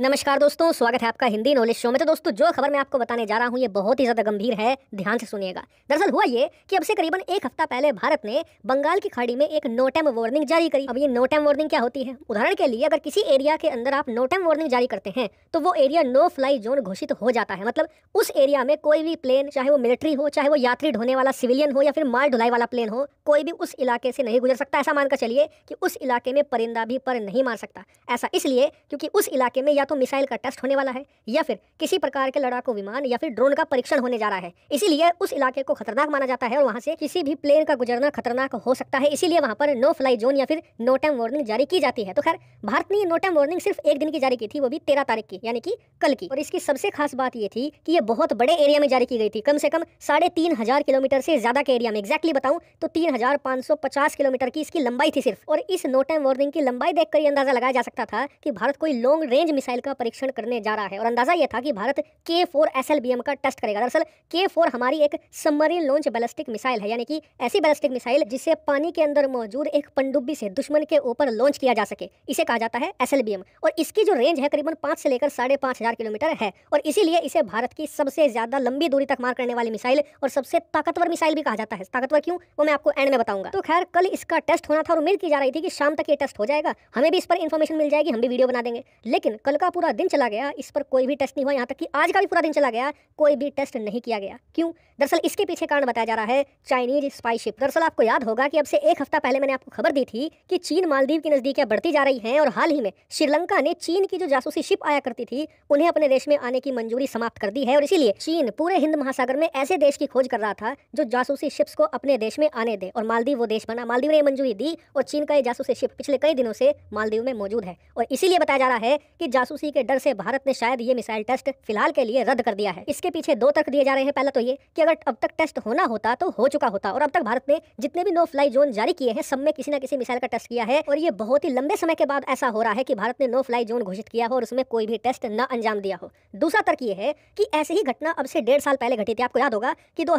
नमस्कार दोस्तों स्वागत है आपका हिंदी नॉलेज शो में तो दोस्तों जो खबर मैं आपको बताने जा रहा हूँ ये बहुत ही ज़्यादा गंभीर है ध्यान से सुनिएगा दरअसल हुआ ये कि अब से करीबन एक हफ्ता पहले भारत ने बंगाल की खाड़ी में एक नोटम वार्निंग जारी करी अब ये नोटम वार्निंग क्या होती है उदाहरण के लिए अगर किसी एरिया के अंदर आप नोटम वार्निंग जारी करते हैं तो वो एरिया नो फ्लाई जोन घोषित हो जाता है मतलब उस एरिया में कोई भी प्लेन चाहे वो मिलिट्री हो चाहे वो यात्री ढोने वाला सिविलियन हो या फिर माल ढुलाई वाला प्लेन हो कोई भी उस इलाके से नहीं गुजर सकता ऐसा मानकर चलिए कि उस इलाके में परिंदा भी पर नहीं मार सकता ऐसा इसलिए क्योंकि उस इलाके में या तो मिसाइल का टेस्ट होने वाला है या फिर किसी प्रकार के लड़ाकू विमान या फिर ड्रोन का परीक्षण होने जा रहा है इसीलिए उस इलाके को खतरनाक माना जाता है और वहाँ से किसी भी प्लेन का गुजरना खतरनाक हो सकता है इसीलिए वहाँ पर नो फ्लाई जोन या फिर नो टाइम वार्निंग जारी की जाती है तो खैर भारत ने नो टाइम वार्निंग सिर्फ एक दिन की जारी की थी वो भी तेरह तारीख की यानी कि कल की और इसकी सबसे खास बात यह थी कि ये बहुत बड़े एरिया में जारी की गई थी कम से कम साढ़े तीन हजार किलोमीटर से ज्यादा के एरिया में एक्जैक्टली बताऊं तो तीन हजार पांच सौ पचास किलोमीटर की इसकी लंबाई थी सिर्फ और इस नो टाइम वार्निंग की लंबाई देखकर अंदाजा लगाया जा सकता था कि भारत कोई लॉन्ग रेंज मिसाइल मिसाइल का परीक्षण करने जा रहा है और अंदाजा यह था कि भारत के फोर एस का टेस्ट करेगा दरअसल के फोर हमारी एक सबमरीन लॉन्च बैलिस्टिक मिसाइल है यानी कि ऐसी बैलिस्टिक मिसाइल जिसे पानी के अंदर मौजूद एक पंडुब्बी से दुश्मन के ऊपर लॉन्च किया जा सके इसे कहा जाता है एस और इसकी जो रेंज है करीबन पांच से लेकर साढ़े पाँच हज़ार किलोमीटर है और इसीलिए इसे भारत की सबसे ज़्यादा लंबी दूरी तक मार करने वाली मिसाइल और सबसे ताकतवर मिसाइल भी कहा जाता है ताकतवर क्यों वो मैं आपको एंड में बताऊंगा तो खैर कल इसका टेस्ट होना था और उम्मीद की जा रही थी कि शाम तक ये टेस्ट हो जाएगा हमें भी इस पर इन्फॉर्मेशन मिल जाएगी हम भी वीडियो बना देंगे लेकिन कल का का पूरा दिन चला गया इस पर कोई भी टेस्ट नहीं हुआ यहाँ तक कि आज का भी पूरा दिन चला गया कोई भी टेस्ट नहीं किया गया क्यों दरअसल इसके पीछे कारण बताया जा रहा है चाइनीज स्पाइशिप दरअसल आपको याद होगा कि अब से एक हफ्ता पहले मैंने आपको खबर दी थी कि चीन मालदीव की नज़दीकियाँ बढ़ती जा रही हैं और हाल ही में श्रीलंका ने चीन की जो जासूसी शिप आया करती थी उन्हें अपने देश में आने की मंजूरी समाप्त कर दी है और इसीलिए चीन पूरे हिंद महासागर में ऐसे देश की खोज कर रहा था जो जासूसी शिप्स को अपने देश में आने दे और मालदीव वो देश बना मालदीव ने मंजूरी दी और चीन का ये जासूसी शिप पिछले कई दिनों से मालदीव में मौजूद है और इसीलिए बताया जा रहा है कि जासूस उसी के डर से भारत ने शायद ये मिसाइल टेस्ट फिलहाल के लिए रद्द कर दिया है इसके पीछे दो तर्क दिए जा रहे हैं पहला तो ये कि अगर अब तक टेस्ट होना होता तो हो चुका होता और अब तक भारत ने जितने भी नो फ्लाई जोन जारी किए हैं सब में किसी न किसी मिसाइल का टेस्ट किया है और ये बहुत ही लंबे समय के बाद ऐसा हो रहा है कि भारत ने नो फ्लाई जोन घोषित किया हो और उसमें कोई भी टेस्ट न अंजाम दिया हो दूसरा तर्क ये है कि ऐसी ही घटना अब से डेढ़ साल पहले घटी थी आपको याद होगा कि दो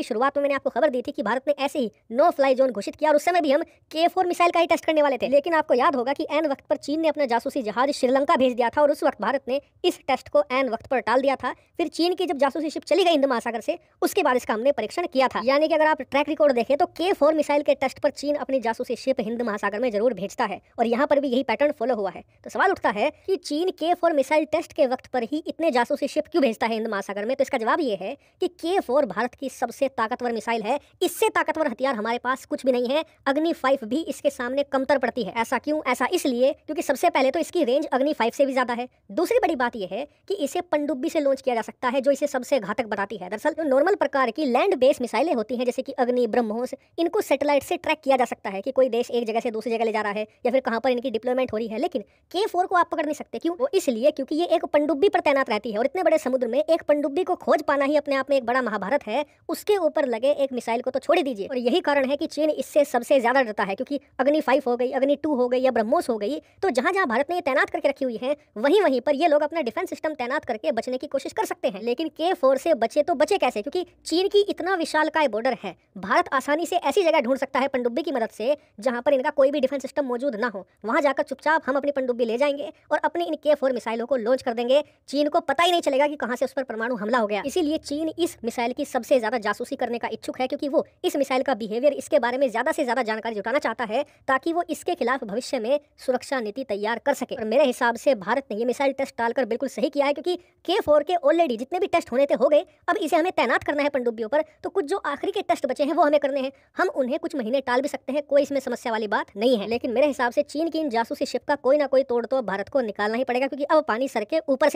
की शुरुआत में मैंने आपको खबर दी थी कि भारत ने ऐसे ही नो फ्लाई जोन घोषित किया और उस समय भी हम के फोर मिसाइल का ही टेस्ट करने वाले थे लेकिन आपको याद होगा कि एन वक्त पर चीन ने अपना जासूसी जहाज श्रीलंका भेज भेज दिया था और उस वक्त भारत ने इस टेस्ट को एन वक्त पर टाल दिया था फिर चीन की जब जासूसी शिप चली गई हिंद महासागर से उसके बाद इसका हमने परीक्षण किया था यानी कि अगर आप ट्रैक रिकॉर्ड देखें तो के फोर मिसाइल के टेस्ट पर चीन अपनी जासूसी शिप हिंद महासागर में जरूर भेजता है और यहाँ पर भी यही पैटर्न फॉलो हुआ है तो सवाल उठता है कि चीन के फोर मिसाइल टेस्ट के वक्त पर ही इतने जासूसी शिप क्यों भेजता है हिंद महासागर में तो इसका जवाब ये है कि के फोर भारत की सबसे ताकतवर मिसाइल है इससे ताकतवर हथियार हमारे पास कुछ भी नहीं है अग्नि फाइव भी इसके सामने कमतर पड़ती है ऐसा क्यों ऐसा इसलिए क्योंकि सबसे पहले तो इसकी रेंज अग्नि फाइव से भी ज़्यादा है दूसरी बड़ी बात यह है कि इसे पंडुब्बी से लॉन्च किया जा सकता है जो इसे सबसे घातक बताती है दरअसल जो नॉर्मल प्रकार की लैंड बेस मिसाइलें होती हैं जैसे कि अग्नि ब्रह्मोस इनको सेटेलाइट से ट्रैक किया जा सकता है कि कोई देश एक जगह से दूसरी जगह ले जा रहा है या फिर कहां पर इनकी डिप्लॉयमेंट हो रही है लेकिन के को आप पकड़ नहीं सकते क्यों इसलिए क्योंकि ये एक पंडुब्बी पर तैनात रहती है और इतने बड़े समुद्र में एक पंडुब्बी को खोज पाना ही अपने आप में एक बड़ा महाभारत है उसके ऊपर लगे एक मिसाइल को तो छोड़ दीजिए और यही कारण है कि चीन इससे सबसे ज्यादा डरता है क्योंकि अग्नि फाइव हो गई अग्नि टू हो गई या ब्रह्मोस हो गई तो जहां जहां भारत ने तैनात करके रखी हुई है वहीं वहीं पर ये लोग अपना डिफेंस सिस्टम तैनात करके बचने की कोशिश कर सकते हैं लेकिन के फोर से बचे तो बचे कैसे क्योंकि चीन की इतना विशाल का बॉर्डर है भारत आसानी से ऐसी जगह ढूंढ सकता है पंडुब्बी की मदद से जहां पर इनका कोई भी डिफेंस सिस्टम मौजूद ना हो वहां जाकर चुपचाप हम अपनी पंडुब्बी ले जाएंगे और अपनी इन के फोर मिसाइलों को लॉन्च कर देंगे चीन को पता ही नहीं चलेगा कि कहाँ से उस पर परमाणु हमला हो गया इसीलिए चीन इस मिसाइल की सबसे ज्यादा जासूसी करने का इच्छुक है क्योंकि वो इस मिसाइल का बिहेवियर इसके बारे में ज्यादा से ज्यादा जानकारी जुटाना चाहता है ताकि वो इसके खिलाफ भविष्य में सुरक्षा नीति तैयार कर सके और मेरे हिसाब से भारत ने ये मिसाइल टेस्ट डालकर बिल्कुल सही किया है क्योंकि के फोर के ऑलरेडी जितने भी टेस्ट होने थे हो गए अब इसे हमें तैनात करना है पंडुब्बियों पर तो कुछ जो आखिरी के टेस्ट बचे हैं वो हमें करने हैं हम उन्हें कुछ महीने टाल भी सकते हैं कोई इसमें समस्या वाली बात नहीं है लेकिन मेरे हिसाब से चीन की इन जासूसी शिप का कोई ना कोई तोड़ तो भारत को निकालना ही पड़ेगा क्योंकि अब पानी सर के ऊपर से